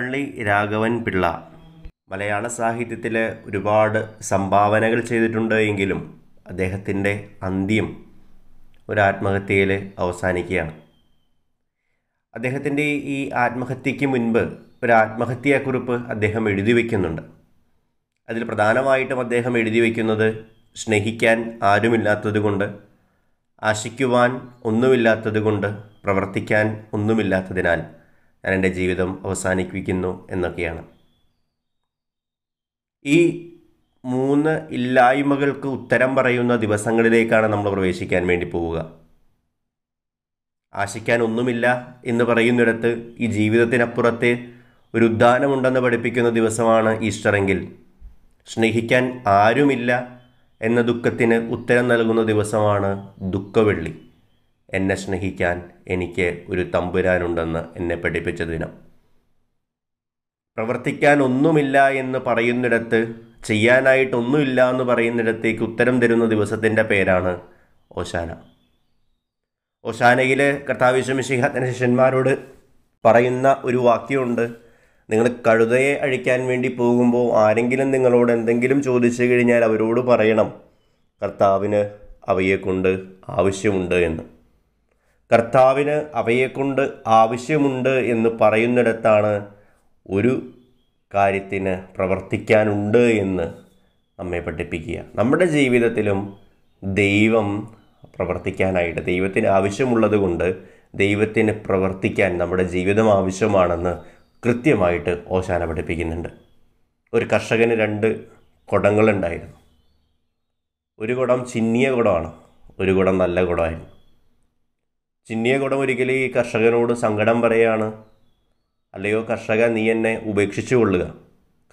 വെള്ളാപ്പള്ളി രാഘവൻ പിള്ള മലയാള സാഹിത്യത്തിൽ ഒരുപാട് സംഭാവനകൾ ചെയ്തിട്ടുണ്ട് എങ്കിലും അദ്ദേഹത്തിൻ്റെ അന്ത്യം ഒരു ആത്മഹത്യയിൽ അവസാനിക്കുകയാണ് അദ്ദേഹത്തിൻ്റെ ഈ ആത്മഹത്യയ്ക്ക് മുൻപ് ഒരു ആത്മഹത്യാക്കുറിപ്പ് അദ്ദേഹം എഴുതി വയ്ക്കുന്നുണ്ട് അതിൽ പ്രധാനമായിട്ടും അദ്ദേഹം എഴുതി വയ്ക്കുന്നത് സ്നേഹിക്കാൻ ആരുമില്ലാത്തതുകൊണ്ട് ആശിക്കുവാൻ ഒന്നുമില്ലാത്തതുകൊണ്ട് പ്രവർത്തിക്കാൻ ഒന്നുമില്ലാത്തതിനാൽ ഞാൻ എൻ്റെ ജീവിതം അവസാനിപ്പിക്കുന്നു എന്നൊക്കെയാണ് ഈ മൂന്ന് ഇല്ലായ്മകൾക്ക് ഉത്തരം പറയുന്ന ദിവസങ്ങളിലേക്കാണ് നമ്മൾ പ്രവേശിക്കാൻ വേണ്ടി പോവുക ആശിക്കാൻ ഒന്നുമില്ല എന്ന് പറയുന്നിടത്ത് ഈ ജീവിതത്തിനപ്പുറത്തെ ഒരു ഉദ്ധാനമുണ്ടെന്ന് പഠിപ്പിക്കുന്ന ദിവസമാണ് ഈസ്റ്ററെങ്കിൽ സ്നേഹിക്കാൻ ആരുമില്ല എന്ന ദുഃഖത്തിന് ഉത്തരം നൽകുന്ന ദിവസമാണ് ദുഃഖവെള്ളി എന്നെ സ്നേഹിക്കാൻ എനിക്ക് ഒരു തമ്പുരാനുണ്ടെന്ന് എന്നെ പഠിപ്പിച്ച ദിനം പ്രവർത്തിക്കാൻ ഒന്നുമില്ല എന്ന് പറയുന്നിടത്ത് ചെയ്യാനായിട്ടൊന്നുമില്ല എന്ന് പറയുന്നിടത്തേക്ക് ഉത്തരം തരുന്ന ദിവസത്തിൻ്റെ പേരാണ് ഓശാന ഓശാനയിൽ കർത്താവിശ്വമിശിഹ തൻ്റെ ശിഷ്യന്മാരോട് പറയുന്ന ഒരു വാക്യമുണ്ട് നിങ്ങൾ കഴുതയെ അഴിക്കാൻ വേണ്ടി പോകുമ്പോൾ ആരെങ്കിലും നിങ്ങളോട് എന്തെങ്കിലും ചോദിച്ചു കഴിഞ്ഞാൽ അവരോട് പറയണം കർത്താവിന് അവയെക്കൊണ്ട് ആവശ്യമുണ്ട് എന്ന് കർത്താവിന് അവയെക്കൊണ്ട് ആവശ്യമുണ്ട് എന്ന് പറയുന്നിടത്താണ് ഒരു കാര്യത്തിന് പ്രവർത്തിക്കാനുണ്ട് എന്ന് നമ്മെ പഠിപ്പിക്കുക നമ്മുടെ ജീവിതത്തിലും ദൈവം പ്രവർത്തിക്കാനായിട്ട് ദൈവത്തിന് ആവശ്യമുള്ളത് കൊണ്ട് ദൈവത്തിന് പ്രവർത്തിക്കാൻ നമ്മുടെ ജീവിതം ആവശ്യമാണെന്ന് കൃത്യമായിട്ട് ഓശാന പഠിപ്പിക്കുന്നുണ്ട് ഒരു കർഷകന് രണ്ട് കുടങ്ങളുണ്ടായിരുന്നു ഒരു കുടം ചിന്നിയ കുടമാണ് ഒരു കുടം നല്ല കുടമായിരുന്നു ചിന്നിയകുടം ഒരിക്കലും ഈ കർഷകനോട് സങ്കടം പറയുകയാണ് അല്ലയോ കർഷക നീ എന്നെ ഉപേക്ഷിച്ചു കൊള്ളുക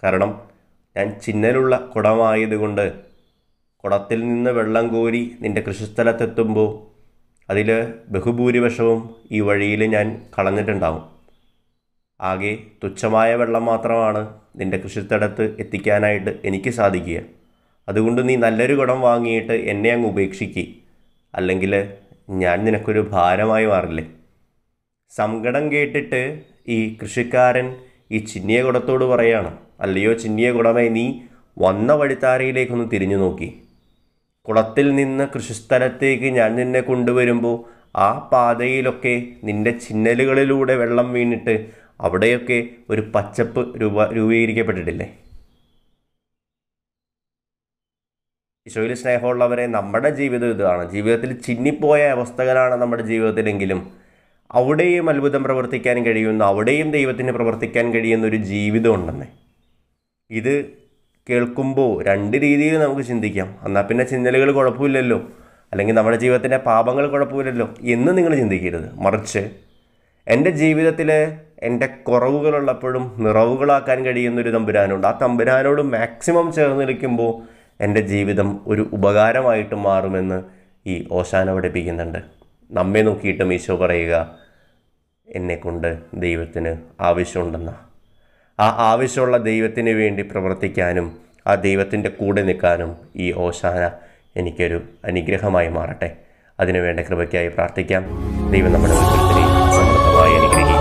കാരണം ഞാൻ ചിന്നലുള്ള കുടമായതുകൊണ്ട് കുടത്തിൽ നിന്ന് വെള്ളം കോരി നിൻ്റെ കൃഷിസ്ഥലത്തെത്തുമ്പോൾ അതിൽ ബഹുഭൂരിപക്ഷവും ഈ വഴിയിൽ ഞാൻ കളഞ്ഞിട്ടുണ്ടാവും ആകെ തുച്ഛമായ വെള്ളം മാത്രമാണ് നിൻ്റെ കൃഷിസ്ഥലത്ത് എത്തിക്കാനായിട്ട് എനിക്ക് സാധിക്കുക അതുകൊണ്ട് നീ നല്ലൊരു കുടം വാങ്ങിയിട്ട് എന്നെ അങ്ങ് ഉപേക്ഷിക്കുക അല്ലെങ്കിൽ ഞാൻ നിനക്കൊരു ഭാരമായി മാറില്ലേ സങ്കടം കേട്ടിട്ട് ഈ കൃഷിക്കാരൻ ഈ ചിന്നിയ കുടത്തോട് പറയാണ് അല്ലയോ ചിന്നിയ കുടമേ നീ വന്ന വഴിത്താരയിലേക്കൊന്ന് തിരിഞ്ഞു നോക്കി കുളത്തിൽ നിന്ന് കൃഷിസ്ഥലത്തേക്ക് ഞാൻ നിന്നെ കൊണ്ടുവരുമ്പോൾ ആ പാതയിലൊക്കെ നിന്റെ ചിന്നലുകളിലൂടെ വെള്ളം വീണിട്ട് അവിടെയൊക്കെ ഒരു പച്ചപ്പ് രൂപ രൂപീകരിക്കപ്പെട്ടിട്ടില്ലേ ഈശോയിൽ സ്നേഹമുള്ളവരെ നമ്മുടെ ജീവിതം ഇതാണ് ജീവിതത്തിൽ ചിന്നിപ്പോയ അവസ്ഥകളാണ് നമ്മുടെ ജീവിതത്തിലെങ്കിലും അവിടെയും അത്ഭുതം പ്രവർത്തിക്കാൻ കഴിയുന്ന അവിടെയും ദൈവത്തിന് പ്രവർത്തിക്കാൻ കഴിയുന്ന ഒരു ജീവിതം ഉണ്ടെന്ന് ഇത് കേൾക്കുമ്പോൾ രണ്ട് രീതിയിൽ നമുക്ക് ചിന്തിക്കാം എന്നാൽ പിന്നെ ചിന്തലുകൾ കുഴപ്പമില്ലല്ലോ അല്ലെങ്കിൽ നമ്മുടെ ജീവിതത്തിൻ്റെ പാപങ്ങൾ കുഴപ്പമില്ലല്ലോ എന്ന് നിങ്ങൾ ചിന്തിക്കരുത് മറിച്ച് എൻ്റെ ജീവിതത്തിൽ എൻ്റെ കുറവുകളുള്ളപ്പോഴും നിറവുകളാക്കാൻ കഴിയുന്ന ഒരു തമ്പുരാനുണ്ട് ആ തമ്പുരാനോട് മാക്സിമം ചേർന്ന് നിൽക്കുമ്പോൾ എൻ്റെ ജീവിതം ഒരു ഉപകാരമായിട്ട് മാറുമെന്ന് ഈ ഓശാന പഠിപ്പിക്കുന്നുണ്ട് നമ്മെ നോക്കിയിട്ടും ഈശോ പറയുക എന്നെക്കൊണ്ട് ദൈവത്തിന് ആവശ്യമുണ്ടെന്ന ആ ആവശ്യമുള്ള ദൈവത്തിന് വേണ്ടി പ്രവർത്തിക്കാനും ആ ദൈവത്തിൻ്റെ കൂടെ നിൽക്കാനും ഈ ഓശാന എനിക്കൊരു അനുഗ്രഹമായി മാറട്ടെ അതിനുവേണ്ട കൃപയ്ക്കായി പ്രാർത്ഥിക്കാം ദൈവം നമ്മുടെ സമൃദ്ധമായി അനുഗ്രഹിക്കും